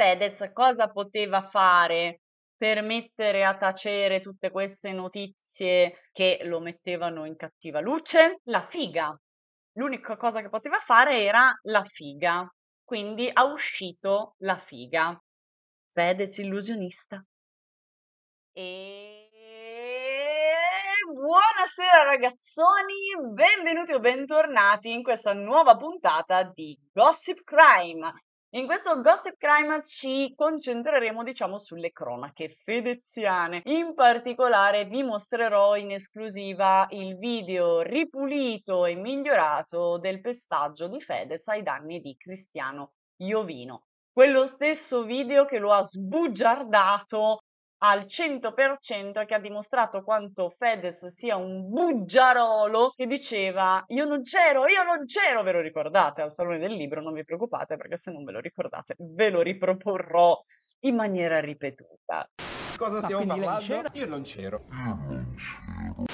Fedez cosa poteva fare per mettere a tacere tutte queste notizie che lo mettevano in cattiva luce? La figa. L'unica cosa che poteva fare era la figa. Quindi ha uscito la figa. Fedez illusionista. E buonasera ragazzoni, benvenuti o bentornati in questa nuova puntata di Gossip Crime, in questo Gossip Crime ci concentreremo diciamo sulle cronache fedeziane. In particolare vi mostrerò in esclusiva il video ripulito e migliorato del pestaggio di Fedez ai danni di Cristiano Iovino. Quello stesso video che lo ha sbugiardato al 100% che ha dimostrato quanto Fedez sia un bugiarolo che diceva io non c'ero, io non c'ero, ve lo ricordate al Salone del Libro, non vi preoccupate perché se non ve lo ricordate ve lo riproporrò in maniera ripetuta. Cosa stiamo parlando? Io non c'ero. Io non c'ero.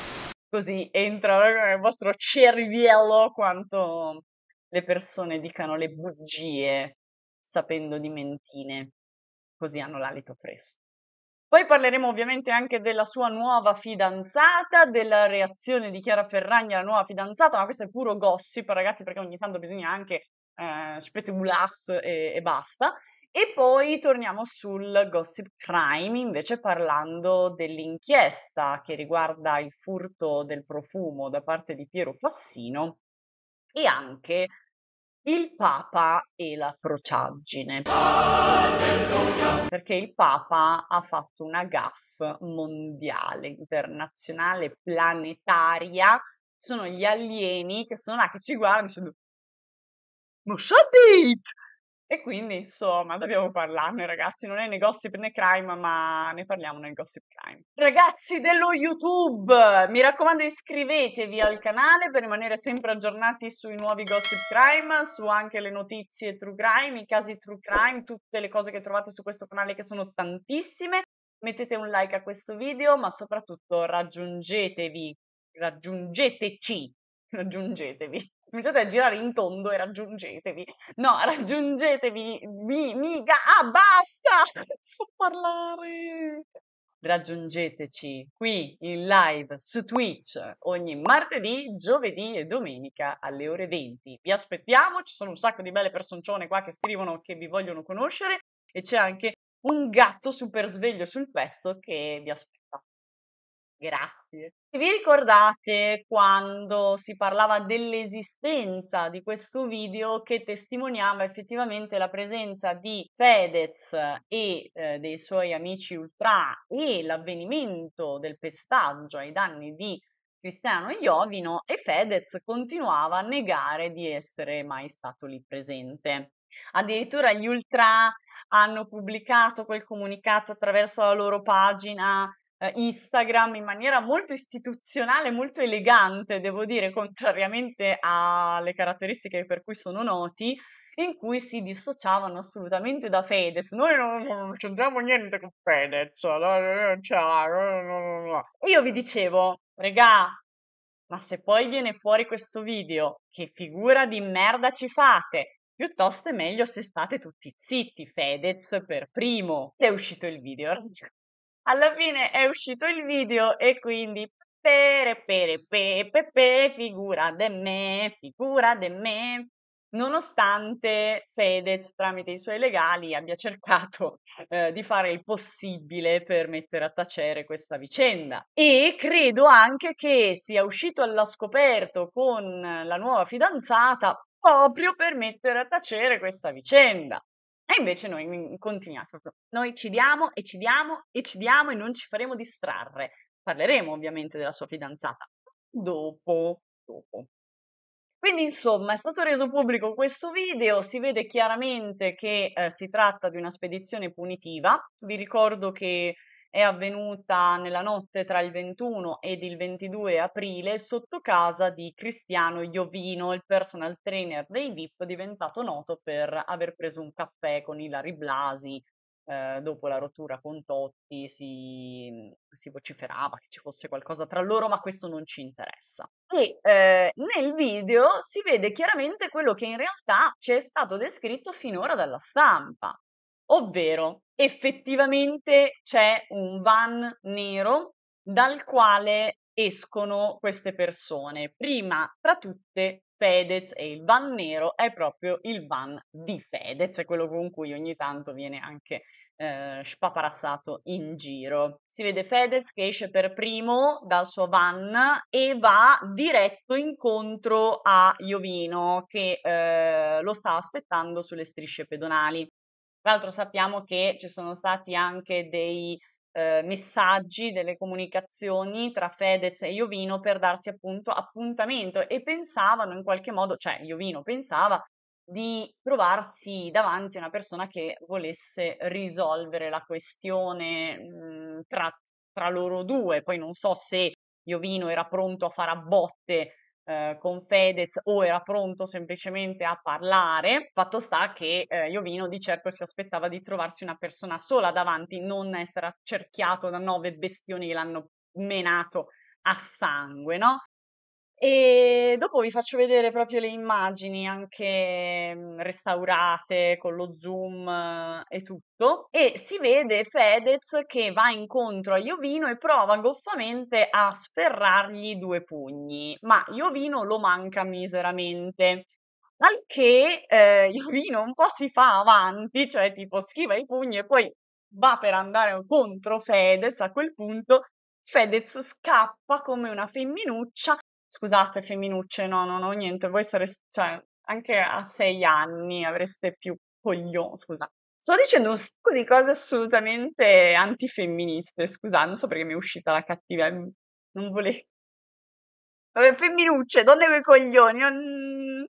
Così entra nel vostro cervello quanto le persone dicano le bugie sapendo di mentine, così hanno l'alito fresco. Poi parleremo ovviamente anche della sua nuova fidanzata, della reazione di Chiara Ferragni alla nuova fidanzata, ma questo è puro gossip ragazzi perché ogni tanto bisogna anche eh, spetulas e, e basta. E poi torniamo sul gossip crime, invece parlando dell'inchiesta che riguarda il furto del profumo da parte di Piero Fassino e anche il Papa e la crociaggine. Alleluia! Perché il Papa ha fatto una gaffe mondiale, internazionale, planetaria. Sono gli alieni che sono là che ci guardano dicendo: Ma shut it! E quindi, insomma, dobbiamo parlarne, ragazzi. Non è né gossip né crime, ma ne parliamo nel gossip crime. Ragazzi dello YouTube, mi raccomando, iscrivetevi al canale per rimanere sempre aggiornati sui nuovi gossip crime, su anche le notizie true crime, i casi true crime, tutte le cose che trovate su questo canale che sono tantissime. Mettete un like a questo video, ma soprattutto raggiungetevi, raggiungeteci raggiungetevi. Cominciate a girare in tondo e raggiungetevi. No, raggiungetevi, mi, mica, ah, basta, so parlare. Raggiungeteci qui in live su Twitch ogni martedì, giovedì e domenica alle ore 20. Vi aspettiamo, ci sono un sacco di belle personcione qua che scrivono che vi vogliono conoscere e c'è anche un gatto super sveglio sul pezzo che vi aspetta. Grazie. Se vi ricordate quando si parlava dell'esistenza di questo video che testimoniava effettivamente la presenza di Fedez e eh, dei suoi amici ultra e l'avvenimento del pestaggio ai danni di Cristiano Iovino e Fedez continuava a negare di essere mai stato lì presente. Addirittura gli ultra hanno pubblicato quel comunicato attraverso la loro pagina eh, Instagram in maniera molto istituzionale, molto elegante, devo dire, contrariamente alle caratteristiche per cui sono noti, in cui si dissociavano assolutamente da Fedez. Noi non, non c'entriamo niente con Fedez, allora, cioè, io vi dicevo, regà, ma se poi viene fuori questo video, che figura di merda ci fate? Piuttosto è meglio se state tutti zitti, Fedez per primo. Ed è uscito il video alla fine è uscito il video e quindi pere pere pepe pe, figura de me, figura de me. Nonostante Fedez, tramite i suoi legali, abbia cercato eh, di fare il possibile per mettere a tacere questa vicenda. E credo anche che sia uscito alla scoperto con la nuova fidanzata proprio per mettere a tacere questa vicenda. E invece noi continuiamo, noi ci diamo e ci diamo e ci diamo e non ci faremo distrarre. Parleremo ovviamente della sua fidanzata dopo, dopo. Quindi insomma è stato reso pubblico questo video, si vede chiaramente che eh, si tratta di una spedizione punitiva, vi ricordo che è avvenuta nella notte tra il 21 ed il 22 aprile sotto casa di Cristiano Iovino, il personal trainer dei VIP diventato noto per aver preso un caffè con Ilari Blasi. Eh, dopo la rottura con Totti si, si, vociferava che ci fosse qualcosa tra loro, ma questo non ci interessa. E eh, nel video si vede chiaramente quello che in realtà ci è stato descritto finora dalla stampa, ovvero effettivamente c'è un van nero dal quale escono queste persone. Prima tra tutte Fedez e il van nero è proprio il van di Fedez, è quello con cui ogni tanto viene anche eh, spaparassato in giro. Si vede Fedez che esce per primo dal suo van e va diretto incontro a Iovino che eh, lo sta aspettando sulle strisce pedonali. Tra l'altro sappiamo che ci sono stati anche dei eh, messaggi, delle comunicazioni tra Fedez e Iovino per darsi appunto appuntamento e pensavano in qualche modo, cioè Iovino pensava di trovarsi davanti a una persona che volesse risolvere la questione mh, mm, tra, tra loro due. Poi non so se Iovino era pronto a fare a botte eh, con Fedez o era pronto semplicemente a parlare. Fatto sta che eh, Iovino di certo si aspettava di trovarsi una persona sola davanti, non essere accerchiato da nove bestioni che l'hanno menato a sangue, no? E dopo vi faccio vedere proprio le immagini anche mhmm, restaurate con lo zoom eh, e tutto. E si vede Fedez che va incontro a Iovino e prova goffamente a sferrargli due pugni, ma Iovino lo manca miseramente. Al che eh, Iovino un po' si fa avanti, cioè tipo schiva i pugni e poi va per andare contro Fedez a quel punto. Fedez scappa come una femminuccia scusate femminucce, no, non ho niente, voi sareste, cioè, anche a sei anni avreste più coglioni, scusa. Sto dicendo un sacco di cose assolutamente antifemministe, scusa, non so perché mi è uscita la cattiva, mm, non volevo. Vabbè, femminucce, donne coi coglioni, non...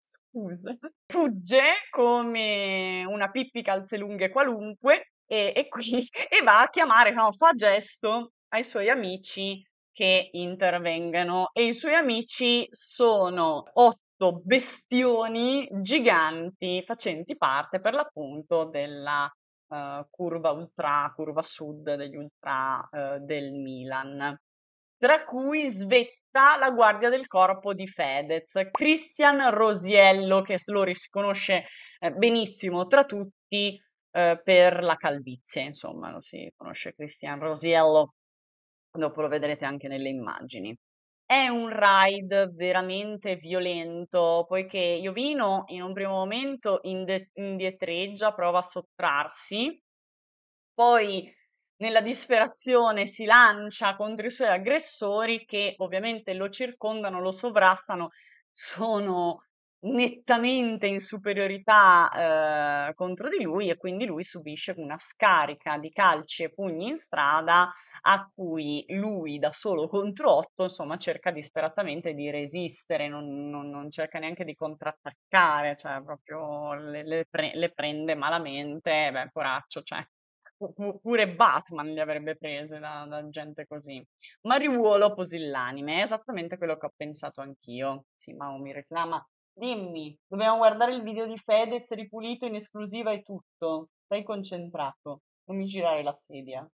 scusa. Fugge come una pippi calze lunghe qualunque e, e, qui, e va a chiamare, no, fa gesto ai suoi amici che intervengano e i suoi amici sono otto bestioni giganti facenti parte per l'appunto della uh, curva ultra, curva sud degli ultra uh, del Milan, tra cui svetta la guardia del corpo di Fedez, Cristian Rosiello, che lo riconosce eh, benissimo tra tutti per la calvizie, insomma, lo si conosce Christian Rosiello dopo lo vedrete anche nelle immagini. È un ride veramente violento, poiché Iovino in un primo momento ind- indietreggia, prova a sottrarsi, poi nella disperazione si lancia contro i suoi aggressori che ovviamente lo circondano, lo sovrastano, sono nettamente in superiorità eh, contro di lui e quindi lui subisce una scarica di calci e pugni in strada a cui lui da solo contro otto insomma cerca disperatamente di resistere, non, non, non cerca neanche di contrattaccare, cioè proprio le, le, pre- le prende malamente, beh poraccio, cioè pure Batman li avrebbe prese da, da gente così. ma Mariuolo posillanime, è esattamente quello che ho pensato anch'io. Sì, ma mi reclama Dimmi, dobbiamo guardare il video di Fedez ripulito in esclusiva e tutto. Stai concentrato, non mi girare la sedia.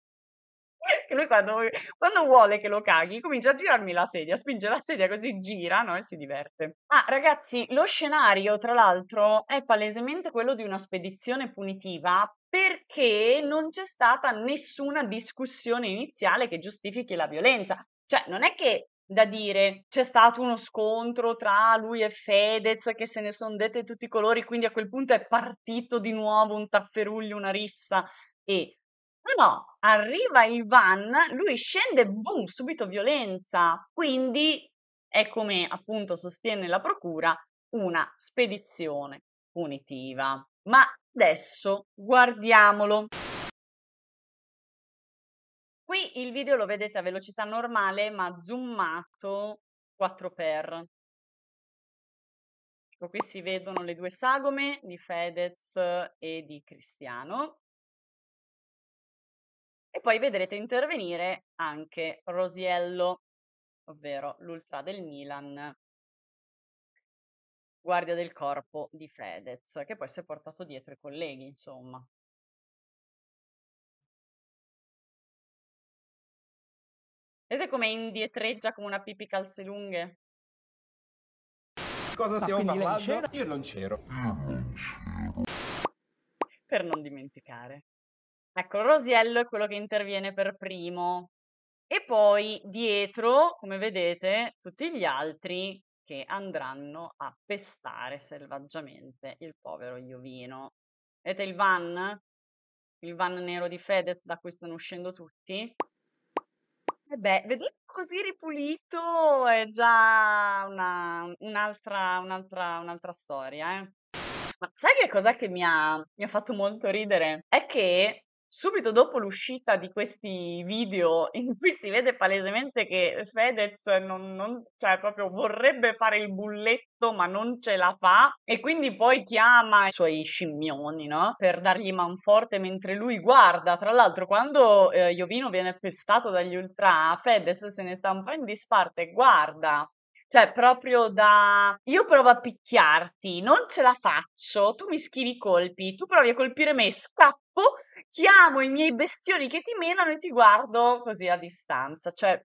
Lui quando, quando, vuole che lo caghi comincia a girarmi la sedia, spinge la sedia così gira no? e si diverte. Ah ragazzi, lo scenario tra l'altro è palesemente quello di una spedizione punitiva perché non c'è stata nessuna discussione iniziale che giustifichi la violenza. Cioè non è che da dire c'è stato uno scontro tra lui e Fedez che se ne sono dette tutti i colori, quindi a quel punto è partito di nuovo un tafferuglio, una rissa e no no, arriva il van, lui scende, boom, subito violenza. Quindi è come appunto sostiene la procura una spedizione punitiva. Ma adesso guardiamolo. Qui il video lo vedete a velocità normale ma zoomato 4x. Ecco, qui si vedono le due sagome di Fedez e di Cristiano. E poi vedrete intervenire anche Rosiello, ovvero l'ultra del Milan, guardia del corpo di Fedez, che poi si è portato dietro i colleghi, insomma. Vedete come indietreggia come una pipi calze lunghe? Cosa stiamo ah, parlando? Io non c'ero. Per non dimenticare. Ecco, Rosiello è quello che interviene per primo. E poi dietro, come vedete, tutti gli altri che andranno a pestare selvaggiamente il povero Iovino. Vedete il van? Il van nero di Fedez da cui stanno uscendo tutti? Eh beh, vederlo così ripulito è già una un'altra un'altra un'altra storia, eh. Ma sai che cos'è che mi ha mi ha fatto molto ridere? È che subito dopo l'uscita di questi video in cui si vede palesemente che Fedez non, non, cioè, proprio vorrebbe fare il bulletto ma non ce la fa e quindi poi chiama i suoi scimmioni no? per dargli manforte mentre lui guarda. Tra l'altro quando eh, Iovino viene pestato dagli ultra, Fedez se ne sta un po' in disparte, guarda cioè, proprio da io provo a picchiarti, non ce la faccio, tu mi schivi i colpi, tu provi a colpire me, scappo, chiamo i miei bestioni che ti menano e ti guardo così a distanza. Cioè,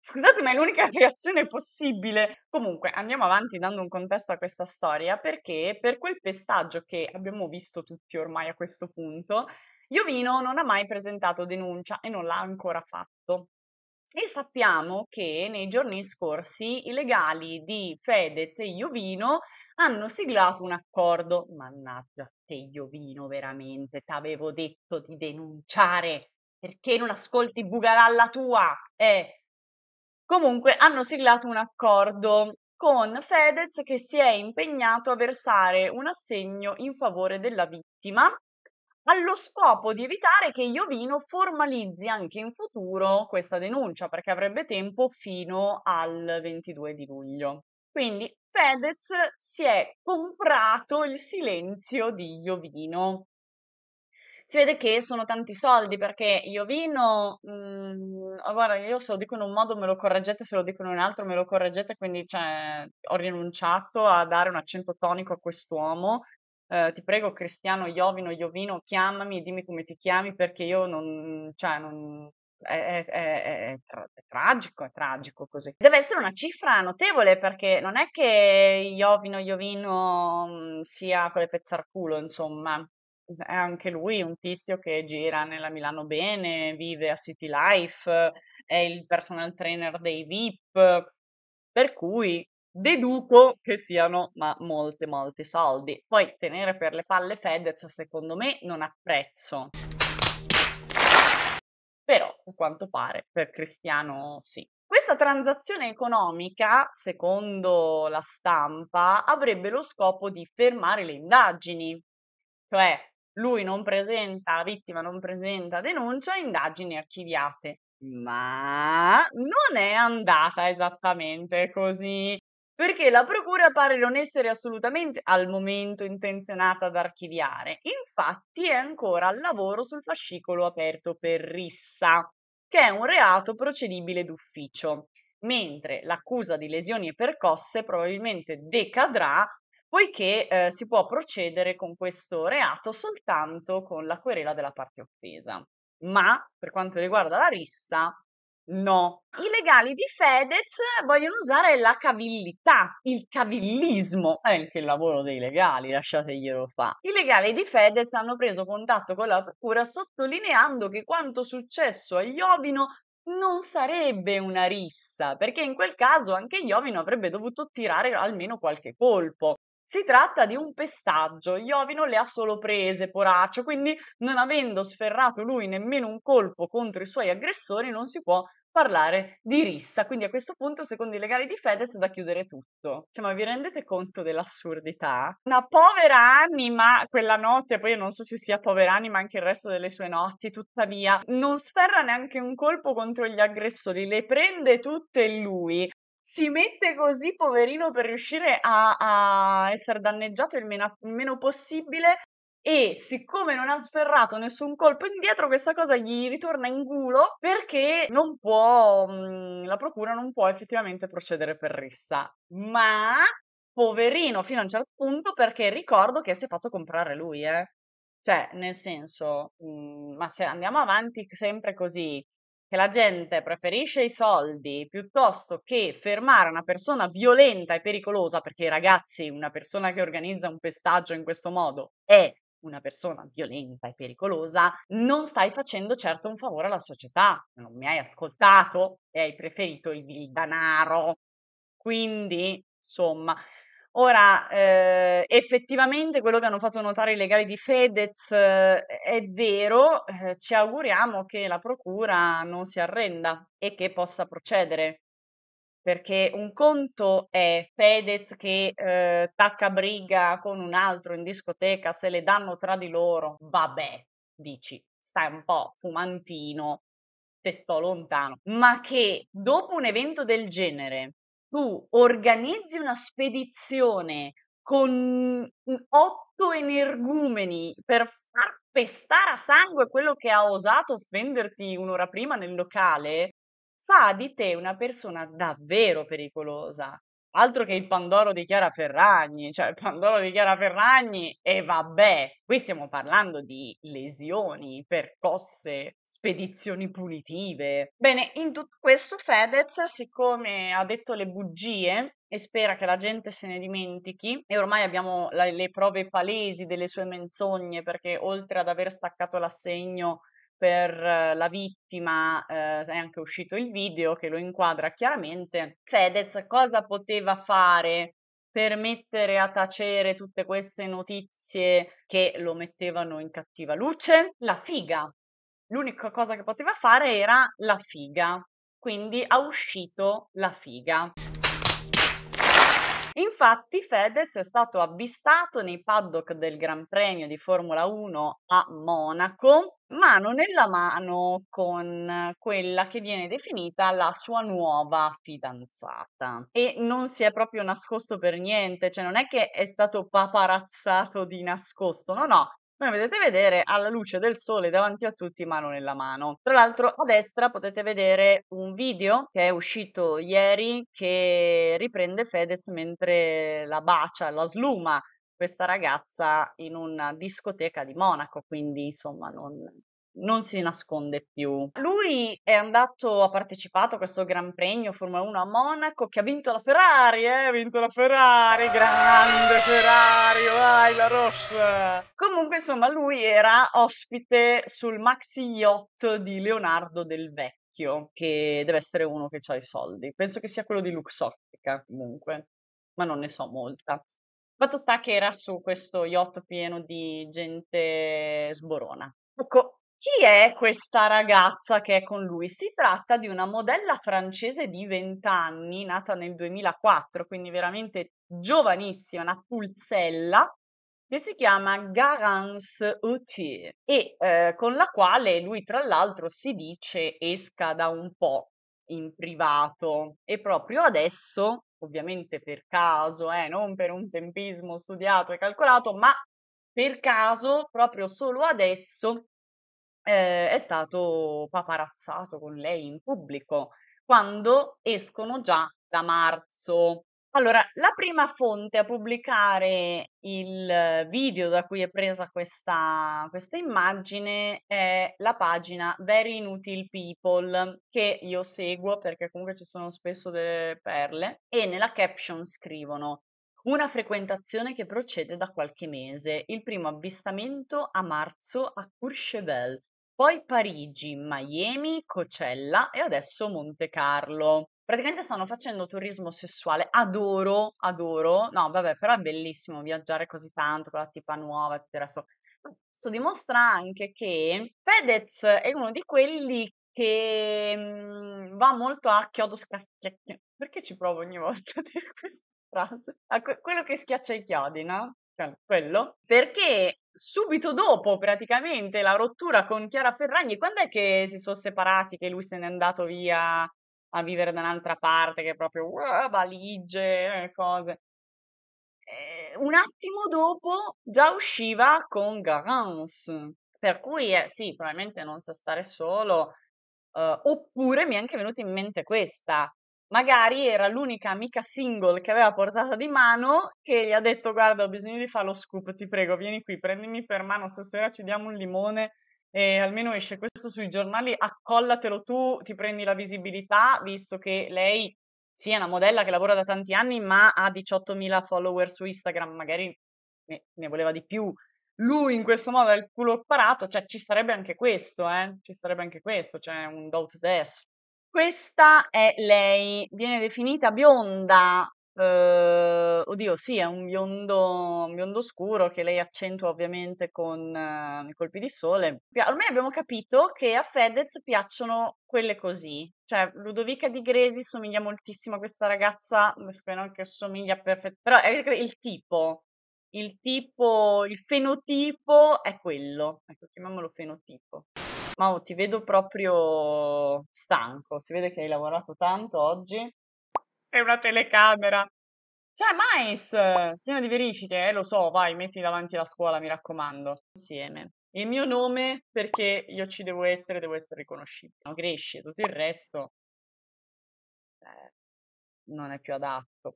Scusate, ma è l'unica reazione possibile. Comunque, andiamo avanti dando un contesto a questa storia perché per quel pestaggio che abbiamo visto tutti ormai a questo punto, Iovino non ha mai presentato denuncia e non l'ha ancora fatto. E sappiamo che nei giorni scorsi i legali di Fedez e Iovino hanno siglato un accordo. Mannaggia te, Iovino, veramente, ti avevo detto di denunciare. Perché non ascolti Bugaralla tua? Eh. Comunque hanno siglato un accordo con Fedez che si è impegnato a versare un assegno in favore della vittima allo scopo di evitare che Iovino formalizzi anche in futuro questa denuncia, perché avrebbe tempo fino al 22 di luglio. Quindi Fedez si è comprato il silenzio di Iovino. Si vede che sono tanti soldi perché Iovino, mh, mm, guarda, io se lo dico in un modo me lo correggete, se lo dico in un altro me lo correggete, quindi cioè, ho rinunciato a dare un accento tonico a quest'uomo eh, ti prego Cristiano Iovino, Iovino, chiamami dimmi come ti chiami perché io non, cioè, non, è, è, è, è, tragico, è tragico così. Deve essere una cifra notevole perché non è che Iovino Iovino mm, sia quelle pezzarculo, insomma. È anche lui un tizio che gira nella Milano bene, vive a City Life, è il personal trainer dei VIP, per cui deduco che siano ma molte molte soldi. Poi tenere per le palle Fedez secondo me non ha prezzo. Però a quanto pare per Cristiano sì. Questa transazione economica, secondo la stampa, avrebbe lo scopo di fermare le indagini, cioè lui non presenta, vittima non presenta denuncia, indagini archiviate. Ma non è andata esattamente così perché la procura pare non essere assolutamente al momento intenzionata ad archiviare. Infatti è ancora al lavoro sul fascicolo aperto per rissa, che è un reato procedibile d'ufficio, mentre l'accusa di lesioni e percosse probabilmente decadrà poiché eh, si può procedere con questo reato soltanto con la querela della parte offesa. Ma per quanto riguarda la rissa, No. I legali di Fedez vogliono usare la cavillità, il cavillismo, è eh, anche il lavoro dei legali, lasciateglielo fare. I legali di Fedez hanno preso contatto con la procura sottolineando che quanto successo a Iovino non sarebbe una rissa, perché in quel caso anche Iovino avrebbe dovuto tirare almeno qualche colpo. Si tratta di un pestaggio, Iovino le ha solo prese, poraccio, quindi non avendo sferrato lui nemmeno un colpo contro i suoi aggressori non si può parlare di rissa. Quindi a questo punto, secondo i legali di Fedez, è da chiudere tutto. Cioè, ma vi rendete conto dell'assurdità? Una povera anima, quella notte, poi io non so se sia povera anima anche il resto delle sue notti, tuttavia, non sferra neanche un colpo contro gli aggressori, le prende tutte lui si mette così poverino per riuscire a, a essere danneggiato il meno, il meno possibile e siccome non ha sferrato nessun colpo indietro, questa cosa gli ritorna in culo perché non può, mhmm, la procura non può effettivamente procedere per rissa. Ma poverino fino a un certo punto perché ricordo che si è fatto comprare lui, eh. Cioè, nel senso, mhmm, ma se andiamo avanti sempre così, che la gente preferisce i soldi piuttosto che fermare una persona violenta e pericolosa, perché ragazzi, una persona che organizza un pestaggio in questo modo è una persona violenta e pericolosa, non stai facendo certo un favore alla società, non mi hai ascoltato e hai preferito il danaro. Quindi, insomma, ora eh, effettivamente quello che hanno fatto notare i legali di Fedez eh, è vero, eh, ci auguriamo che la procura non si arrenda e che possa procedere perché un conto è Fedez che eh, tacca briga con un altro in discoteca, se le danno tra di loro, vabbè, dici, stai un po' fumantino, te sto lontano, ma che dopo un evento del genere tu organizzi una spedizione con otto energumeni per far pestare a sangue quello che ha osato offenderti un'ora prima nel locale, fa di te una persona davvero pericolosa. Altro che il Pandoro di Chiara Ferragni, cioè il Pandoro di Chiara Ferragni e vabbè, qui stiamo parlando di lesioni, percosse, spedizioni punitive. Bene, in tutto questo Fedez, siccome ha detto le bugie e spera che la gente se ne dimentichi, e ormai abbiamo la, le prove palesi delle sue menzogne perché oltre ad aver staccato l'assegno per eh, la vittima eh, è anche uscito il video che lo inquadra chiaramente. Fedez cosa poteva fare per mettere a tacere tutte queste notizie che lo mettevano in cattiva luce? La figa. L'unica cosa che poteva fare era la figa. Quindi ha uscito la figa. Infatti Fedez è stato avvistato nei paddock del Gran Premio di Formula 1 a Monaco, mano nella mano con quella che viene definita la sua nuova fidanzata. E non si è proprio nascosto per niente, cioè non è che è stato paparazzato di nascosto, no, no, come potete vedere, alla luce del sole davanti a tutti, mano nella mano. Tra l'altro, a destra potete vedere un video che è uscito ieri che riprende Fedez mentre la bacia, la sluma questa ragazza in una discoteca di Monaco, quindi insomma non, non si nasconde più. Lui è andato, ha partecipato a questo Gran Premio Formula 1 a Monaco che ha vinto la Ferrari, eh? Ha vinto la Ferrari, grande Ferrari, vai la Rossa! Comunque, insomma, lui era ospite sul maxi yacht di Leonardo del Vecchio, che deve essere uno che ha i soldi. Penso che sia quello di Luxottica, comunque, ma non ne so molta. Fatto sta che era su questo yacht pieno di gente sborona. Ecco, chi è questa ragazza che è con lui? Si tratta di una modella francese di 20 anni, nata nel 2004, quindi veramente giovanissima, una pulzella, che si chiama Garance Autier e eh, con la quale lui tra l'altro si dice esca da un po' in privato e proprio adesso, ovviamente per caso, eh, non per un tempismo studiato e calcolato, ma per caso, proprio solo adesso, eh, è stato paparazzato con lei in pubblico quando escono già da marzo. Allora, la prima fonte a pubblicare il video da cui è presa questa, questa immagine è la pagina Very Inutil People, che io seguo perché comunque ci sono spesso delle perle, e nella caption scrivono una frequentazione che procede da qualche mese, il primo avvistamento a marzo a Courchevel, poi Parigi, Miami, Coachella e adesso Monte Carlo. Praticamente stanno facendo turismo sessuale. Adoro, adoro. No, vabbè, però è bellissimo viaggiare così tanto con la tipa nuova e tutto il resto. Questo dimostra anche che Fedez è uno di quelli che mm, va molto a chiodo schiacchiacchio. Perché ci provo ogni volta a dire questa frase? A que- quello che schiaccia i chiodi, no? Cioè, quello. Perché subito dopo praticamente la rottura con Chiara Ferragni, quando è che si sono separati, che lui se n'è andato via a vivere da un'altra parte, che proprio uh, valigie, eh, cose. Eh, un attimo dopo già usciva con Garance, per cui eh, sì, probabilmente non sa stare solo, eh, oppure mi è anche venuta in mente questa, magari era l'unica amica single che aveva portata di mano che gli ha detto guarda ho bisogno di fare lo scoop, ti prego vieni qui, prendimi per mano, stasera ci diamo un limone e almeno esce questo sui giornali, accollatelo tu, ti prendi la visibilità, visto che lei sì una modella che lavora da tanti anni ma ha 18.000 follower su Instagram, magari ne, ne voleva di più. Lui in questo modo ha il culo parato, cioè ci sarebbe anche questo, eh? Ci sarebbe anche questo, cioè un doubt death. Questa è lei, viene definita bionda, eh, oddio sì, è un biondo, un biondo scuro che lei accentua ovviamente con eh, i colpi di sole. Ormai abbiamo capito che a Fedez piacciono quelle così, cioè Ludovica di Gresi somiglia moltissimo a questa ragazza, spero che somiglia perfettamente, però è il tipo, il tipo, il fenotipo è quello, ecco chiamiamolo fenotipo. Mau, oh, ti vedo proprio stanco, si vede che hai lavorato tanto oggi. È una telecamera. Cioè, Mais, piena di verifiche, eh, lo so, vai, metti davanti la scuola, mi raccomando. Insieme. Il mio nome, perché io ci devo essere, devo essere riconoscibile. No, cresce, tutto il resto eh, non è più adatto.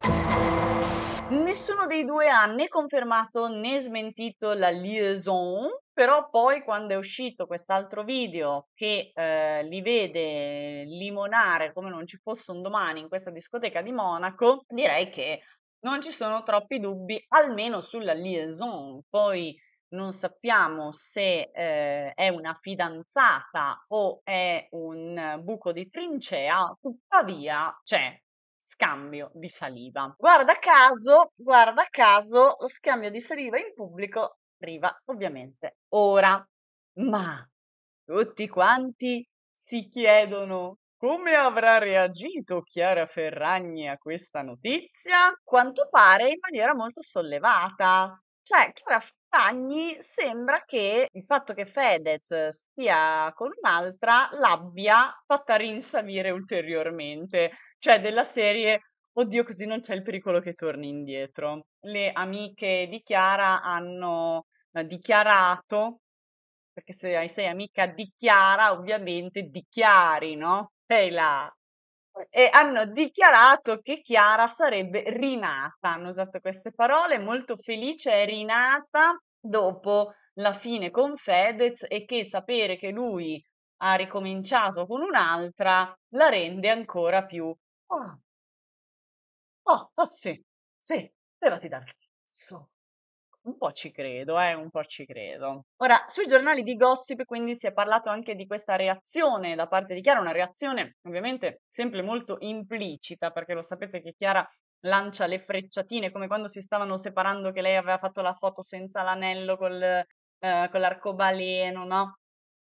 Nessuno dei due ha né confermato né smentito la liaison però poi quando è uscito quest'altro video che eh, li vede limonare come non ci fosse un domani in questa discoteca di Monaco, direi che non ci sono troppi dubbi, almeno sulla liaison. Poi non sappiamo se eh, è una fidanzata o è un buco di trincea, tuttavia c'è scambio di saliva. Guarda caso, guarda caso, lo scambio di saliva in pubblico arriva ovviamente ora. Ma tutti quanti si chiedono come avrà reagito Chiara Ferragni a questa notizia? Quanto pare in maniera molto sollevata. Cioè, Chiara Ferragni sembra che il fatto che Fedez stia con un'altra l'abbia fatta rinsavire ulteriormente. Cioè, della serie oddio, così non c'è il pericolo che torni indietro. Le amiche di Chiara hanno dichiarato, perché se sei amica dichiara, ovviamente dichiari, no? Sei la... E hanno dichiarato che Chiara sarebbe rinata, hanno usato queste parole, molto felice, è rinata dopo la fine con Fedez e che sapere che lui ha ricominciato con un'altra la rende ancora più... Oh, oh, oh sì, sì, levati dal cazzo. Un po' ci credo, eh, un po' ci credo. Ora, sui giornali di gossip quindi si è parlato anche di questa reazione da parte di Chiara, una reazione ovviamente sempre molto implicita, perché lo sapete che Chiara lancia le frecciatine, come quando si stavano separando che lei aveva fatto la foto senza l'anello col, eh, con l'arcobaleno, no?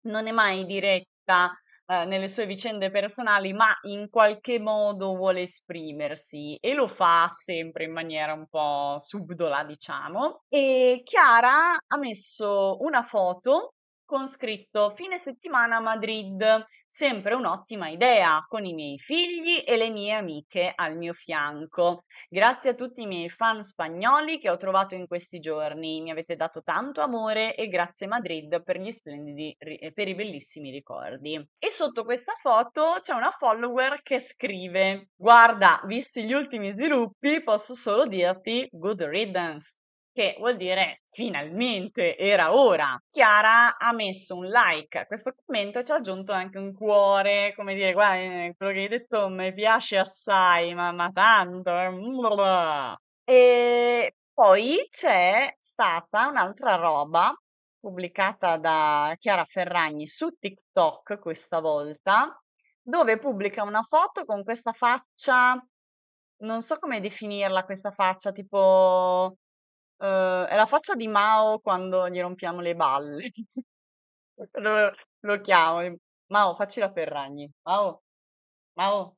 Non è mai diretta eh, nelle sue vicende personali, ma in qualche modo vuole esprimersi e lo fa sempre in maniera un po' subdola, diciamo. E Chiara ha messo una foto con scritto fine settimana a Madrid, sempre un'ottima idea, con i miei figli e le mie amiche al mio fianco. Grazie a tutti i miei fan spagnoli che ho trovato in questi giorni, mi avete dato tanto amore e grazie Madrid per gli splendidi per i bellissimi ricordi. E sotto questa foto c'è una follower che scrive: "Guarda, visti gli ultimi sviluppi, posso solo dirti good riddance che vuol dire finalmente era ora. Chiara ha messo un like a questo commento e ci ha aggiunto anche un cuore, come dire, guarda, eh, quello che hai detto mi piace assai, ma, ma tanto. Eh, e poi c'è stata un'altra roba pubblicata da Chiara Ferragni su TikTok questa volta, dove pubblica una foto con questa faccia, non so come definirla questa faccia, tipo Uhm, è la faccia di Mao quando gli rompiamo le balle. Lo lo chiamo, "Mao, facci la Ferragni. Mao, Mao".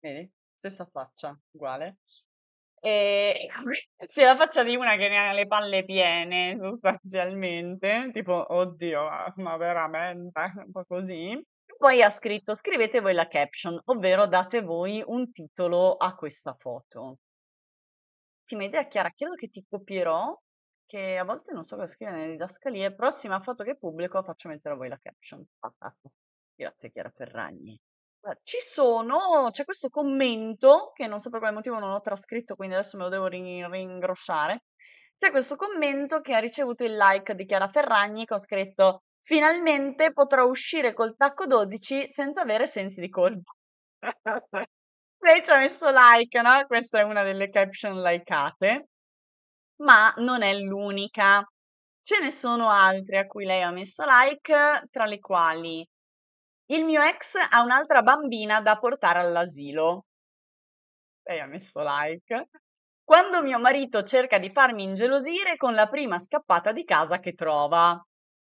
Vedi? Stessa faccia, uguale. E sì, la faccia di una che ne ha le palle piene sostanzialmente, tipo: "Oddio, ma ma veramente?" Un po' così. Poi ha scritto: "Scrivete voi la caption", ovvero date voi un titolo a questa foto ottima idea, Chiara, credo che ti copierò, che a volte non so cosa scrivere nelle didascalie, prossima foto che pubblico faccio mettere a voi la caption. Ah, ah, oh. Grazie Chiara Ferragni. Ci sono, c'è questo commento che non so per quale motivo non ho trascritto, quindi adesso me lo devo ringrosciare. C'è questo commento che ha ricevuto il like di Chiara Ferragni che ho scritto Finalmente potrò uscire col tacco 12 senza avere sensi di colpa. Lei ci ha messo like, no? Questa è una delle caption likeate, ma non è l'unica. Ce ne sono altre a cui lei ha messo like, tra le quali il mio ex ha un'altra bambina da portare all'asilo. Lei ha messo like. Quando mio marito cerca di farmi ingelosire con la prima scappata di casa che trova.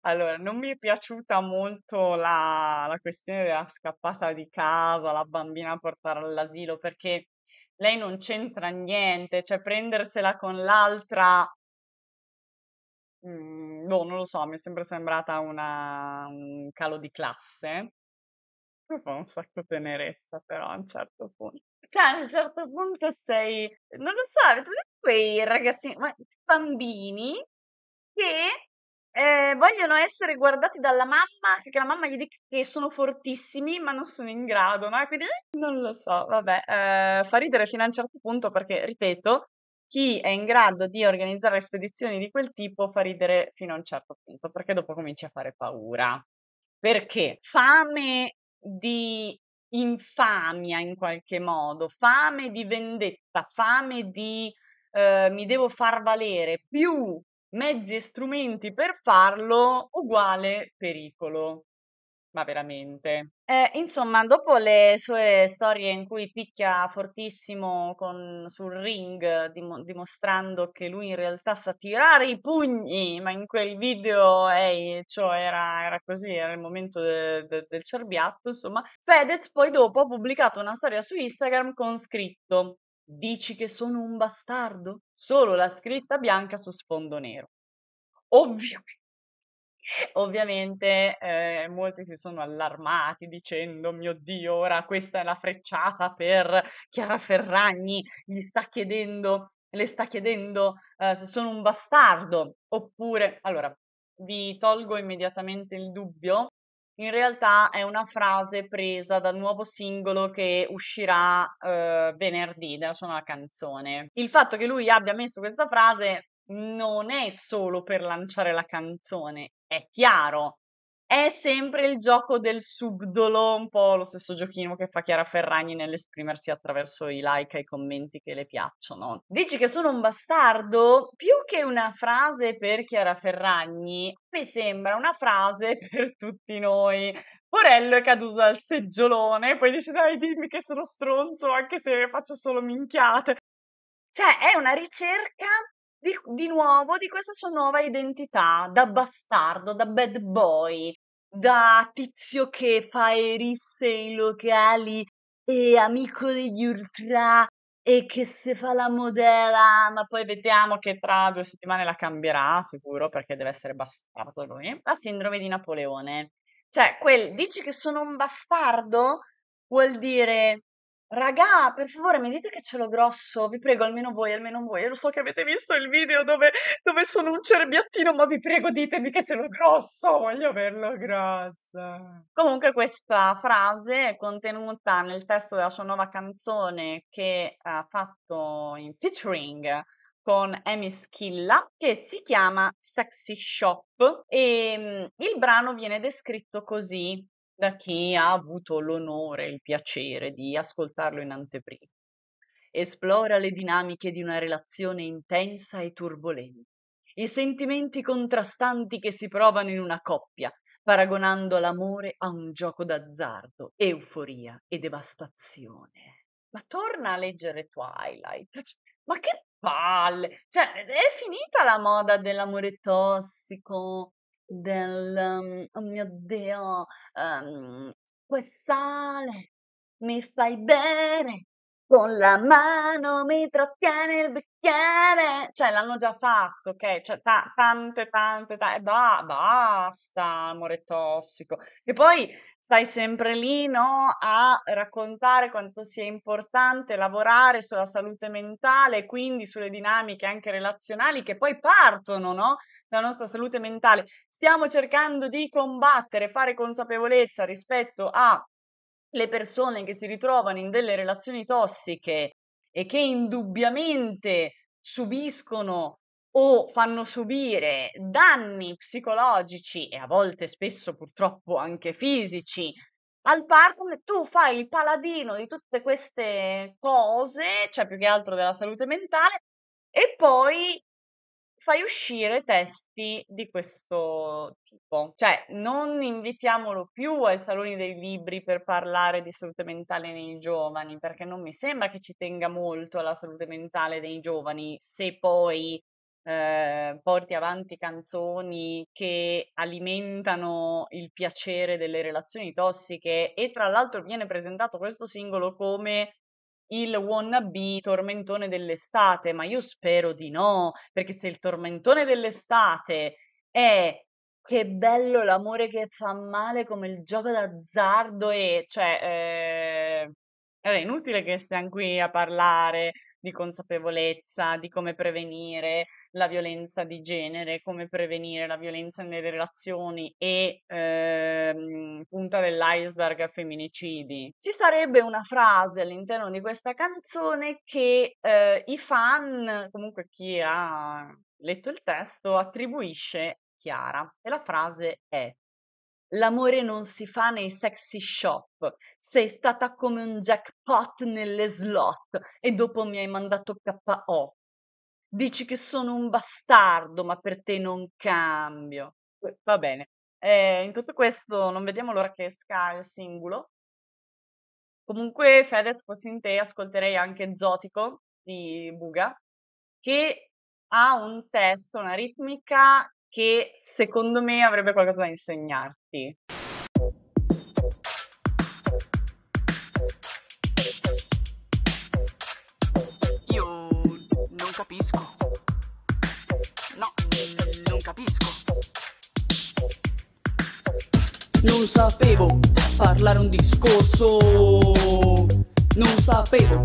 Allora, non mi è piaciuta molto la la questione della scappata di casa, la bambina a portare all'asilo, perché lei non c'entra niente, cioè prendersela con l'altra mm, boh, non lo so, mi è sempre sembrata una un calo di classe. un sacco di tenerezza però a un certo punto. Cioè a un certo punto sei non lo so, avete presente quei ragazzi ma bambini che eh, vogliono essere guardati dalla mamma, che la mamma gli dica che sono fortissimi, ma non sono in grado, no? Quindi eh, non lo so, vabbè, eh, fa ridere fino a un certo punto perché, ripeto, chi è in grado di organizzare spedizioni di quel tipo fa ridere fino a un certo punto, perché dopo comincia a fare paura. Perché fame di infamia in qualche modo, fame di vendetta, fame di eh, mi devo far valere, più mezzi e strumenti per farlo, uguale pericolo. Ma veramente. Eh, insomma, dopo le sue storie in cui picchia fortissimo con, sul ring, dim- dimostrando che lui in realtà sa tirare i pugni, ma in quel video eh, cioè era, era, così, era il momento de- de- del cerbiatto, insomma, Fedez poi dopo ha pubblicato una storia su Instagram con scritto Dici che sono un bastardo? Solo la scritta bianca su sfondo nero. Ovviamente. Ovviamente eh, molti si sono allarmati dicendo: Mio Dio, ora questa è la frecciata per Chiara Ferragni, gli sta chiedendo, le sta chiedendo eh, se sono un bastardo. Oppure, allora, vi tolgo immediatamente il dubbio in realtà è una frase presa dal nuovo singolo che uscirà eh, venerdì dalla sua nuova canzone. Il fatto che lui abbia messo questa frase non è solo per lanciare la canzone, è chiaro è sempre il gioco del subdolo, un po' lo stesso giochino che fa Chiara Ferragni nell'esprimersi attraverso i like e i commenti che le piacciono. Dici che sono un bastardo? Più che una frase per Chiara Ferragni, mi sembra una frase per tutti noi. Porello è caduto dal seggiolone poi dice dai dimmi che sono stronzo anche se faccio solo minchiate. Cioè è una ricerca di, di nuovo di questa sua nuova identità da bastardo, da bad boy, da tizio che fa erisse risse in locali e amico degli ultra e che se fa la modella, ma poi vediamo che tra due settimane la cambierà sicuro perché deve essere bastardo lui. La sindrome di Napoleone. Cioè, quel dici che sono un bastardo vuol dire Raga, per favore, mi dite che ce l'ho grosso, vi prego, almeno voi, almeno voi. Io lo so che avete visto il video dove, dove sono un cerbiattino, ma vi prego ditemi che ce l'ho grosso, voglio averlo grosso. Comunque questa frase è contenuta nel testo della sua nuova canzone che ha fatto in featuring con Amy Schilla che si chiama Sexy Shop e ehm, il brano viene descritto così da chi ha avuto l'onore e il piacere di ascoltarlo in anteprima. Esplora le dinamiche di una relazione intensa e turbolenta, i sentimenti contrastanti che si provano in una coppia, paragonando l'amore a un gioco d'azzardo, euforia e devastazione. Ma torna a leggere Twilight. Cioè, ma che palle! Cioè, è finita la moda dell'amore tossico, del ehm, oh mio Dio, um, ehm, quel sale mi fai bere, con la mano mi trattiene il bicchiere, cioè l'hanno già fatto, ok? Cioè ta- tante, tante, tante, ba- basta, amore tossico. E poi stai sempre lì no? a raccontare quanto sia importante lavorare sulla salute mentale, quindi sulle dinamiche anche relazionali che poi partono no? dalla nostra salute mentale. Stiamo cercando di combattere, fare consapevolezza rispetto alle persone che si ritrovano in delle relazioni tossiche e che indubbiamente subiscono o fanno subire danni psicologici e a volte spesso purtroppo anche fisici al partner, tu fai il paladino di tutte queste cose, cioè più che altro della salute mentale, e poi fai uscire testi di questo tipo. Cioè, non invitiamolo più ai saloni dei libri per parlare di salute mentale nei giovani, perché non mi sembra che ci tenga molto alla salute mentale dei giovani, se poi eh, porti avanti canzoni che alimentano il piacere delle relazioni tossiche e tra l'altro viene presentato questo singolo come il wannabe tormentone dell'estate, ma io spero di no, perché se il tormentone dell'estate è che bello l'amore che fa male come il gioco d'azzardo e cioè eh, è inutile che stiamo qui a parlare di consapevolezza, di come prevenire la violenza di genere, come prevenire la violenza nelle relazioni e ehm, punta dell'iceberg femminicidi. Ci sarebbe una frase all'interno di questa canzone che eh, i fan, comunque chi ha letto il testo, attribuisce Chiara e la frase è L'amore non si fa nei sexy shop. Sei stata come un jackpot nelle slot e dopo mi hai mandato KO. Dici che sono un bastardo, ma per te non cambio. Va bene. Eh, in tutto questo non vediamo l'ora che esca il singolo. Comunque, Fedez, fossi in te, ascolterei anche Zotico di Buga, che ha un testo, una ritmica che secondo me avrebbe qualcosa da insegnarti. Io non capisco. No, non capisco. Non sapevo parlare un discorso. Non sapevo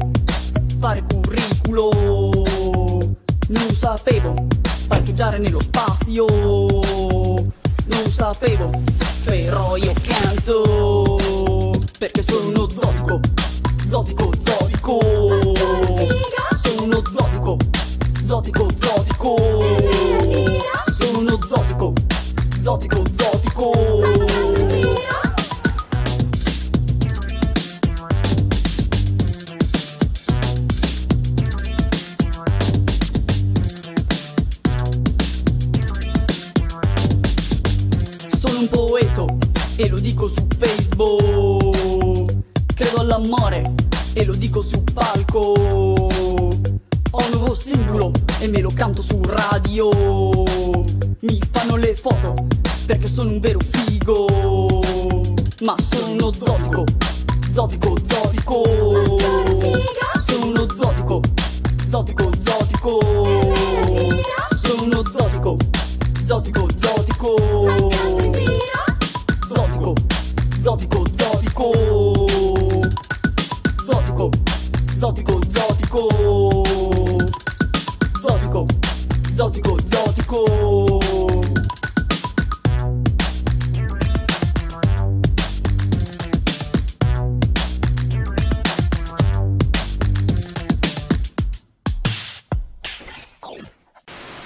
fare curriculum. Non sapevo parcheggiare nello spazio. Non sapevo, però io canto, perché sono uno zotico, zotico, zotico.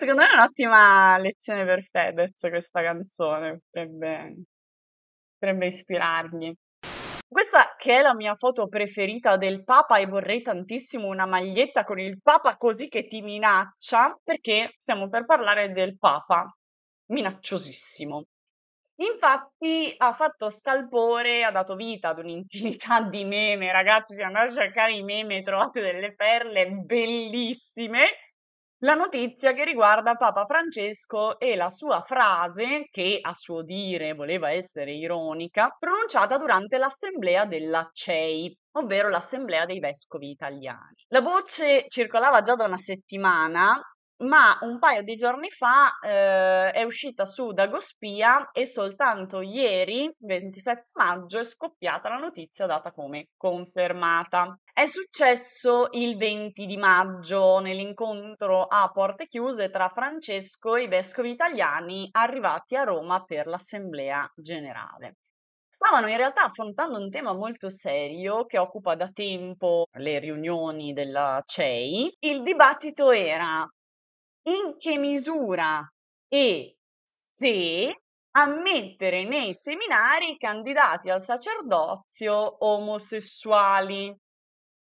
secondo me è un'ottima lezione per Fedez questa canzone, potrebbe, potrebbe ispirargli. Questa che è la mia foto preferita del Papa e vorrei tantissimo una maglietta con il Papa così che ti minaccia, perché stiamo per parlare del Papa, minacciosissimo. Infatti ha fatto scalpore, ha dato vita ad un'infinità di meme, ragazzi, se andate a cercare i meme trovate delle perle bellissime la notizia che riguarda Papa Francesco e la sua frase, che a suo dire voleva essere ironica, pronunciata durante l'assemblea della CEI, ovvero l'assemblea dei vescovi italiani. La voce circolava già da una settimana ma un paio di giorni fa eh, è uscita su Dagospia e soltanto ieri, 27 maggio, è scoppiata la notizia data come confermata. È successo il 20 di maggio nell'incontro a porte chiuse tra Francesco e i vescovi italiani arrivati a Roma per l'Assemblea Generale stavano in realtà affrontando un tema molto serio che occupa da tempo le riunioni della CEI. Il dibattito era in che misura e se ammettere nei seminari candidati al sacerdozio omosessuali.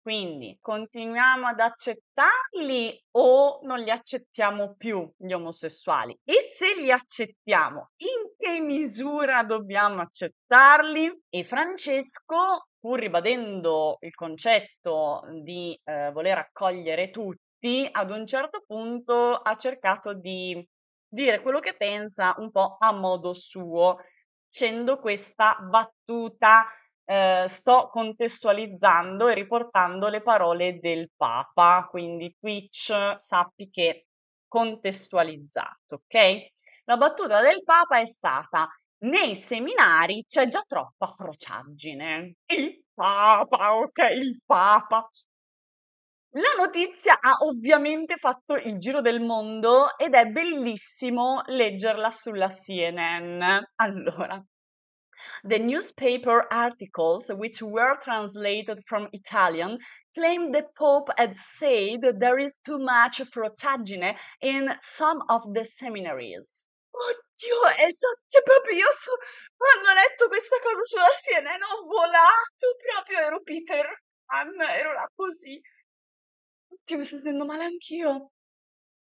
Quindi continuiamo ad accettarli o non li accettiamo più gli omosessuali? E se li accettiamo, in che misura dobbiamo accettarli? E Francesco, pur ribadendo il concetto di eh, voler accogliere tutti, T ad un certo punto ha cercato di dire quello che pensa un po' a modo suo, facendo questa battuta eh, sto contestualizzando e riportando le parole del Papa, quindi Twitch sappi che contestualizzato, ok? La battuta del Papa è stata nei seminari c'è già troppa frociaggine. Il Papa, ok, il Papa. La notizia ha ovviamente fatto il giro del mondo ed è bellissimo leggerla sulla CNN. Allora, The newspaper articles, which were translated from Italian, claimed the Pope had said there is too much protagine in some of the seminaries. Oddio, è stato cioè, proprio io so, quando ho letto questa cosa sulla CNN ho volato, proprio ero Peter Pan, ero là così. Oddio, mi sto sentendo male anch'io.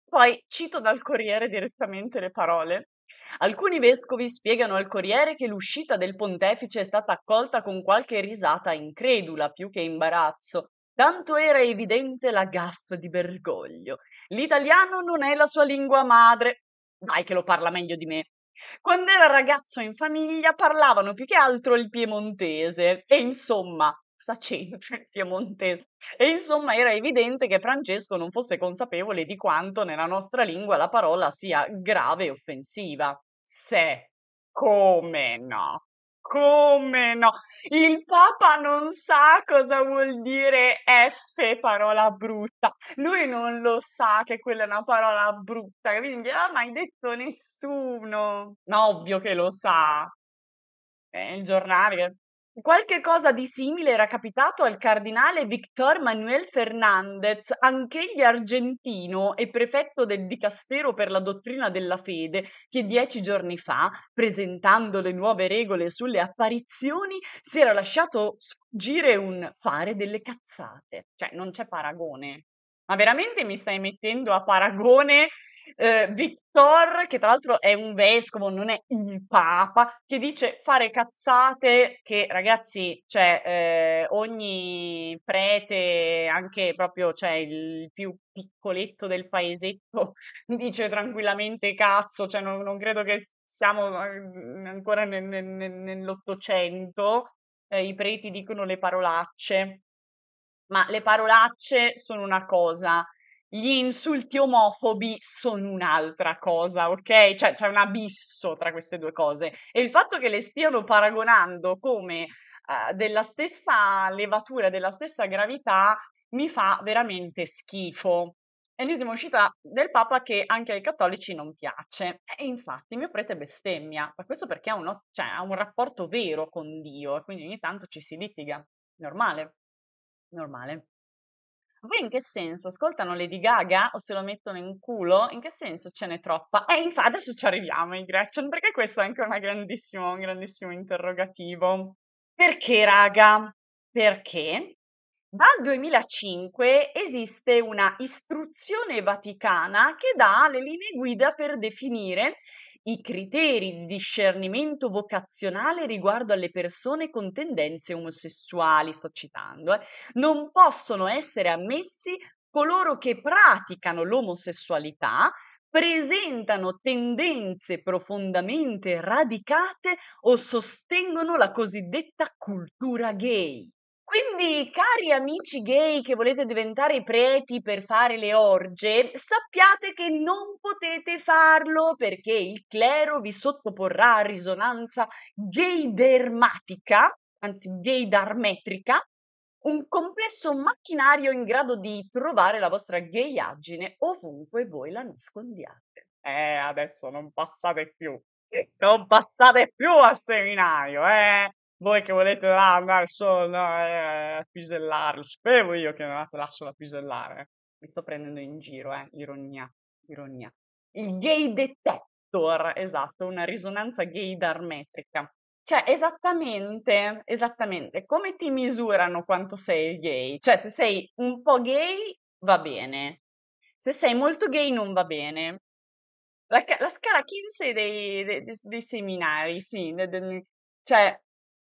Poi cito dal Corriere direttamente le parole. Alcuni vescovi spiegano al Corriere che l'uscita del pontefice è stata accolta con qualche risata incredula più che imbarazzo. Tanto era evidente la gaffa di Bergoglio. L'italiano non è la sua lingua madre. Dai che lo parla meglio di me. Quando era ragazzo in famiglia parlavano più che altro il piemontese e insomma il piemontese. E insomma era evidente che Francesco non fosse consapevole di quanto nella nostra lingua la parola sia grave e offensiva. Se, come no? Come no? Il Papa non sa cosa vuol dire F parola brutta. Lui non lo sa che quella è una parola brutta, quindi non gliel'ha mai detto nessuno. Ma no, ovvio che lo sa. È il giornale Qualche cosa di simile era capitato al cardinale Victor Manuel Fernández, anch'egli argentino e prefetto del Dicastero per la dottrina della fede, che dieci giorni fa, presentando le nuove regole sulle apparizioni, si era lasciato sfuggire un fare delle cazzate. Cioè, non c'è paragone. Ma veramente mi stai mettendo a paragone eh, Victor, che tra l'altro è un vescovo, non è il papa, che dice fare cazzate che ragazzi, cioè eh, ogni prete, anche proprio cioè, il più piccoletto del paesetto, dice tranquillamente cazzo, cioè non, non credo che siamo ehm, ancora nel, nel, nell'Ottocento, eh, i preti dicono le parolacce, ma le parolacce sono una cosa, gli insulti omofobi sono un'altra cosa, ok? Cioè c'è un abisso tra queste due cose e il fatto che le stiano paragonando come uh, della stessa levatura, della stessa gravità, mi fa veramente schifo. Ennesima uscita del Papa che anche ai cattolici non piace. E infatti mio prete bestemmia, ma questo perché ha un, cioè, ha un rapporto vero con Dio, e quindi ogni tanto ci si litiga. Normale, normale. Voi in che senso? Ascoltano Lady Gaga o se lo mettono in culo? In che senso ce n'è troppa? E eh, infatti adesso ci arriviamo in Gretchen, perché questo è anche grandissimo, un grandissimo interrogativo. Perché, raga? Perché dal 2005 esiste una istruzione vaticana che dà le linee guida per definire i criteri di discernimento vocazionale riguardo alle persone con tendenze omosessuali, sto citando, eh, non possono essere ammessi coloro che praticano l'omosessualità presentano tendenze profondamente radicate o sostengono la cosiddetta cultura gay. Quindi, cari amici gay che volete diventare preti per fare le orge, sappiate che non potete farlo perché il clero vi sottoporrà a risonanza gay dermatica, anzi gay darmetrica, un complesso macchinario in grado di trovare la vostra gayaggine ovunque voi la nascondiate. Eh, adesso non passate più, non passate più al seminario, eh! voi che volete ah, andare solo a eh, pisellare, lo sapevo io che andavate là solo a pisellare. Mi sto prendendo in giro, eh, ironia, ironia. Il gay detector, esatto, una risonanza gaydar metrica. Cioè, esattamente, esattamente, come ti misurano quanto sei gay? Cioè, se sei un po' gay, va bene. Se sei molto gay, non va bene. La, la scala Kinsey dei, dei, dei, dei seminari, sì, de, de, cioè,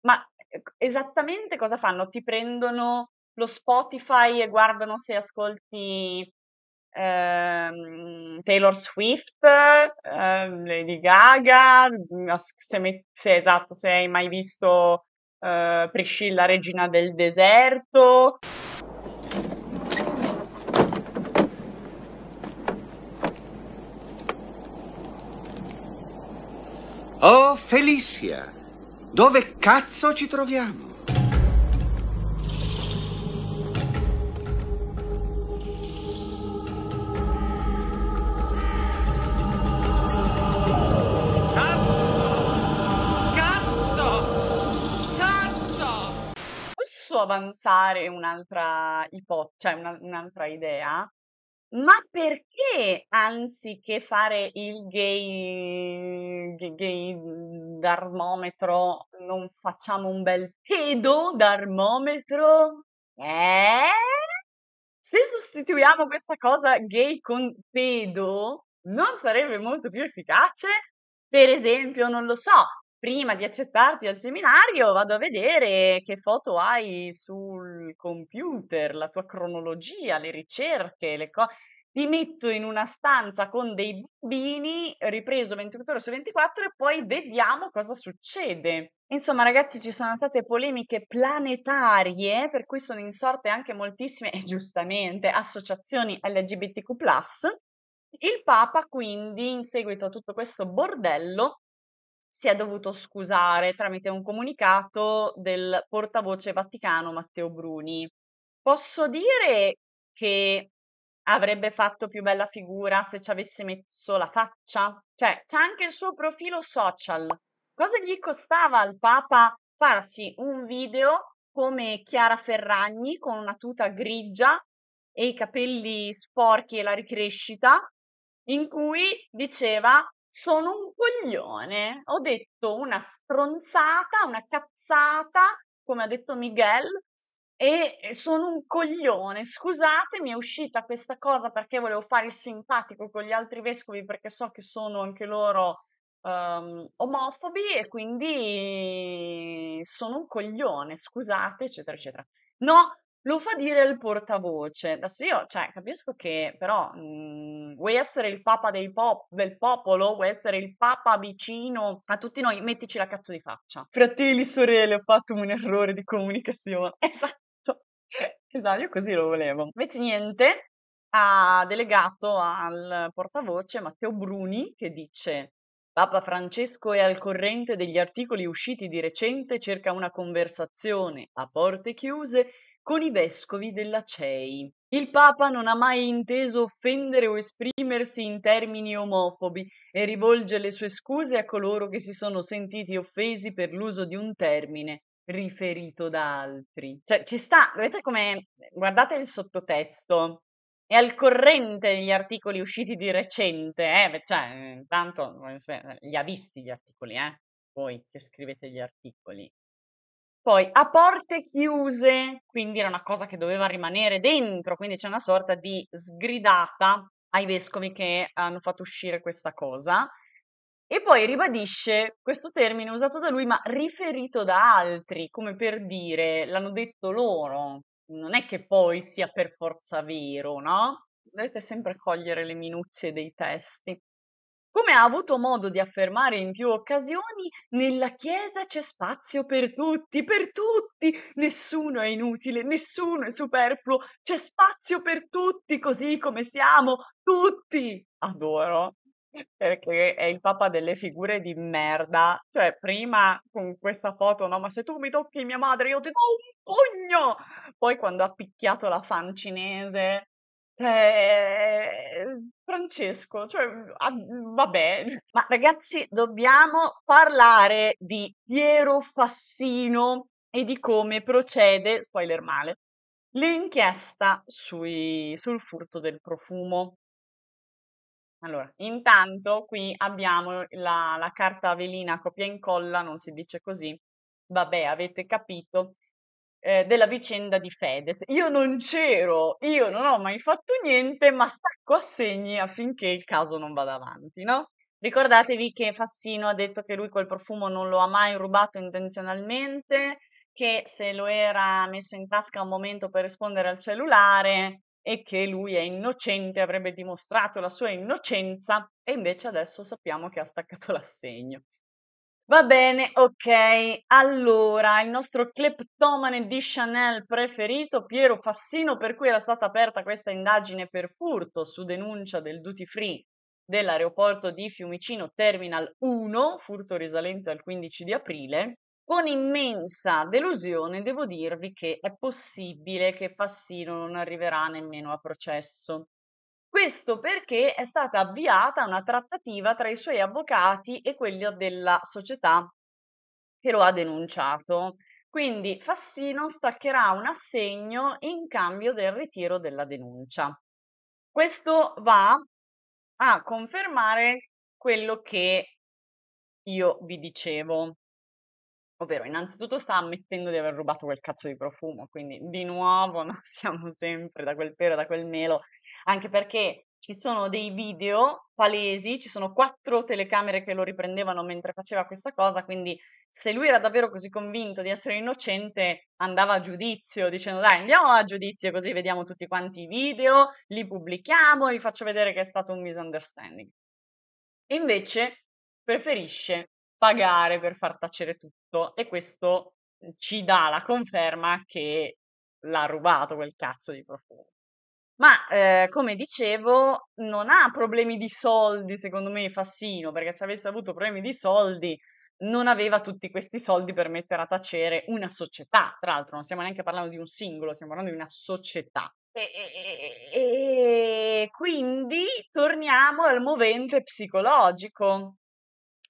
ma eh, esattamente cosa fanno? Ti prendono lo Spotify e guardano se ascolti ehm, Taylor Swift, ehm, Lady Gaga, mm, se, met- se, esatto, se hai mai visto eh, Priscilla, regina del deserto. Oh, Felicia! Dove cazzo ci troviamo? Posso avanzare un'altra ipotesi, cioè un'altra idea, ma perché anziché fare il gay g gaydarmometro non facciamo un bel pedo darmometro? Eh? Se sostituiamo questa cosa gay con pedo, non sarebbe molto più efficace? Per esempio, non lo so, prima di accettarti al seminario vado a vedere che foto hai sul computer, la tua cronologia, le ricerche, le cose. Ti metto in una stanza con dei bambini, ripreso 24 ore su 24 e poi vediamo cosa succede. Insomma, ragazzi, ci sono state polemiche planetarie, per cui sono insorte anche moltissime, e giustamente, associazioni LGBTQ. Il Papa, quindi, in seguito a tutto questo bordello, si è dovuto scusare tramite un comunicato del portavoce vaticano Matteo Bruni. Posso dire che avrebbe fatto più bella figura se ci avesse messo la faccia? Cioè, c'è anche il suo profilo social. Cosa gli costava al Papa farsi un video come Chiara Ferragni con una tuta grigia e i capelli sporchi e la ricrescita, in cui diceva sono un coglione, ho detto una stronzata, una cazzata, come ha detto Miguel, e sono un coglione. Scusate, mi è uscita questa cosa perché volevo fare il simpatico con gli altri vescovi perché so che sono anche loro um, omofobi e quindi sono un coglione, scusate, eccetera, eccetera. No, lo fa dire il portavoce. Adesso io, cioè, capisco che però mh, mhmm, vuoi essere il papa pop, del popolo, vuoi essere il papa vicino a tutti noi, mettici la cazzo di faccia. Fratelli, sorelle, ho fatto un errore di comunicazione. Esatto. Esatto, io così lo volevo. Invece niente, ha delegato al portavoce Matteo Bruni che dice Papa Francesco è al corrente degli articoli usciti di recente circa una conversazione a porte chiuse con i vescovi della CEI. Il Papa non ha mai inteso offendere o esprimersi in termini omofobi e rivolge le sue scuse a coloro che si sono sentiti offesi per l'uso di un termine riferito da altri. Cioè, ci sta, vedete come guardate il sottotesto. È al corrente degli articoli usciti di recente, eh? cioè, intanto eh, li ha visti gli articoli, eh? Voi che scrivete gli articoli. Poi a porte chiuse, quindi era una cosa che doveva rimanere dentro, quindi c'è una sorta di sgridata ai vescovi che hanno fatto uscire questa cosa. E poi ribadisce questo termine usato da lui, ma riferito da altri, come per dire l'hanno detto loro. Non è che poi sia per forza vero, no? Dovete sempre cogliere le minuzie dei testi. Come ha avuto modo di affermare in più occasioni, nella Chiesa c'è spazio per tutti, per tutti, nessuno è inutile, nessuno è superfluo, c'è spazio per tutti, così come siamo, tutti. Adoro, perché è il papa delle figure di merda, cioè prima con questa foto, no, ma se tu mi tocchi mia madre io ti do un pugno, poi quando ha picchiato la fan cinese eh, Francesco, cioè, mm, ah, mm, vabbè. Ma ragazzi, dobbiamo parlare di Piero Fassino e di come procede, spoiler male, l'inchiesta sui, sul furto del profumo. Allora, intanto qui abbiamo la, la carta velina copia e incolla, non si dice così, vabbè, avete capito, eh, della vicenda di Fedez. Io non c'ero, io non ho mai fatto niente, ma stacco assegni affinché il caso non vada avanti, no? Ricordatevi che Fassino ha detto che lui quel profumo non lo ha mai rubato intenzionalmente, che se lo era messo in tasca un momento per rispondere al cellulare e che lui è innocente, avrebbe dimostrato la sua innocenza e invece adesso sappiamo che ha staccato l'assegno. Va bene, ok. Allora, il nostro cleptomane di Chanel preferito, Piero Fassino, per cui era stata aperta questa indagine per furto su denuncia del duty free dell'aeroporto di Fiumicino Terminal 1, furto risalente al 15 di aprile. Con immensa delusione devo dirvi che è possibile che Fassino non arriverà nemmeno a processo. Questo perché è stata avviata una trattativa tra i suoi avvocati e quelli della società che lo ha denunciato. Quindi Fassino staccherà un assegno in cambio del ritiro della denuncia. Questo va a confermare quello che io vi dicevo. Ovvero, innanzitutto sta ammettendo di aver rubato quel cazzo di profumo, quindi di nuovo no, siamo sempre da quel pelo, da quel melo anche perché ci sono dei video palesi, ci sono quattro telecamere che lo riprendevano mentre faceva questa cosa, quindi se lui era davvero così convinto di essere innocente, andava a giudizio dicendo dai andiamo a giudizio così vediamo tutti quanti i video, li pubblichiamo e vi faccio vedere che è stato un misunderstanding. invece preferisce pagare per far tacere tutto e questo ci dà la conferma che l'ha rubato quel cazzo di profumo. Ma eh, come dicevo, non ha problemi di soldi, secondo me, Fassino, perché se avesse avuto problemi di soldi non aveva tutti questi soldi per mettere a tacere una società. Tra l'altro, non stiamo neanche parlando di un singolo, stiamo parlando di una società. E, e, e, e quindi torniamo al movente psicologico,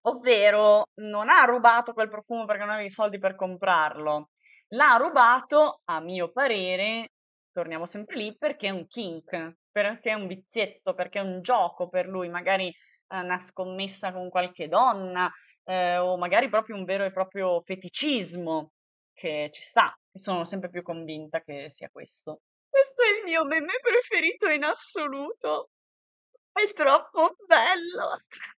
ovvero non ha rubato quel profumo perché non aveva i soldi per comprarlo, l'ha rubato, a mio parere, torniamo sempre lì, perché è un kink, perché è un vizietto, perché è un gioco per lui, magari una eh, scommessa con qualche donna eh, o magari proprio un vero e proprio feticismo che ci sta. E sono sempre più convinta che sia questo. Questo è il mio meme preferito in assoluto. È troppo bello.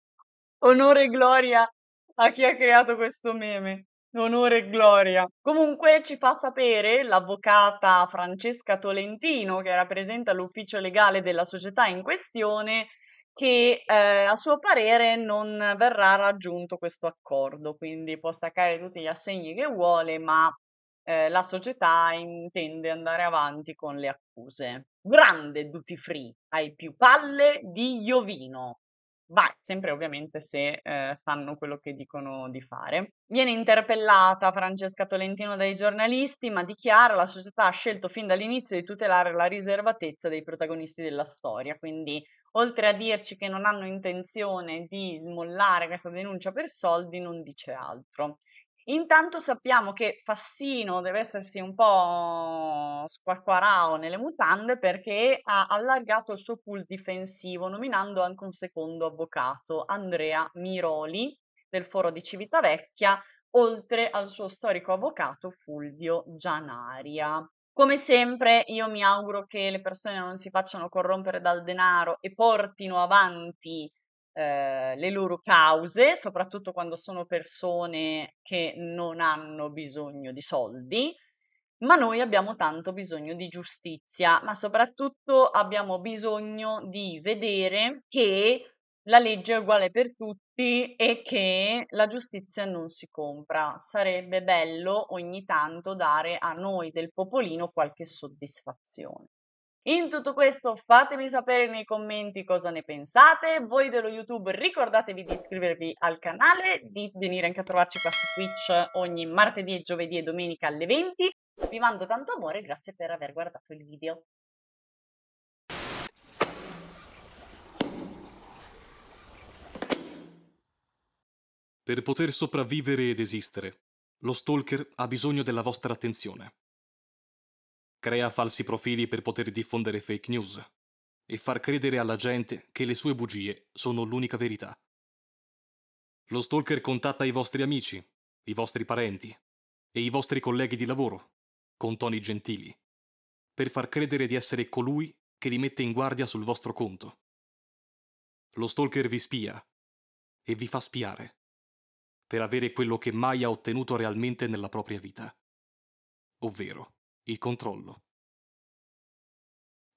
Onore e gloria a chi ha creato questo meme onore e gloria. Comunque ci fa sapere l'avvocata Francesca Tolentino, che rappresenta l'ufficio legale della società in questione, che eh, a suo parere non verrà raggiunto questo accordo, quindi può staccare tutti gli assegni che vuole, ma eh, la società intende andare avanti con le accuse. Grande duty free, hai più palle di Iovino va sempre ovviamente se eh, fanno quello che dicono di fare. Viene interpellata Francesca Tolentino dai giornalisti, ma dichiara la società ha scelto fin dall'inizio di tutelare la riservatezza dei protagonisti della storia, quindi oltre a dirci che non hanno intenzione di mollare questa denuncia per soldi, non dice altro. Intanto sappiamo che Fassino deve essersi un po' squarquarao nelle mutande perché ha allargato il suo pool difensivo nominando anche un secondo avvocato, Andrea Miroli del foro di Civitavecchia, oltre al suo storico avvocato Fulvio Gianaria. Come sempre, io mi auguro che le persone non si facciano corrompere dal denaro e portino avanti eh, le loro cause, soprattutto quando sono persone che non hanno bisogno di soldi, ma noi abbiamo tanto bisogno di giustizia, ma soprattutto abbiamo bisogno di vedere che la legge è uguale per tutti e che la giustizia non si compra. Sarebbe bello ogni tanto dare a noi del popolino qualche soddisfazione. In tutto questo fatemi sapere nei commenti cosa ne pensate, voi dello YouTube ricordatevi di iscrivervi al canale, di venire anche a trovarci qua su Twitch ogni martedì, giovedì e domenica alle 20. Vi mando tanto amore e grazie per aver guardato il video. Per poter sopravvivere ed esistere, lo stalker ha bisogno della vostra attenzione. Crea falsi profili per poter diffondere fake news e far credere alla gente che le sue bugie sono l'unica verità. Lo stalker contatta i vostri amici, i vostri parenti e i vostri colleghi di lavoro, con toni gentili, per far credere di essere colui che li mette in guardia sul vostro conto. Lo stalker vi spia e vi fa spiare per avere quello che mai ha ottenuto realmente nella propria vita, ovvero il controllo.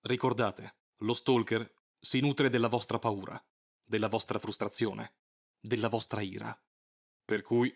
Ricordate, lo stalker si nutre della vostra paura, della vostra frustrazione, della vostra ira. Per cui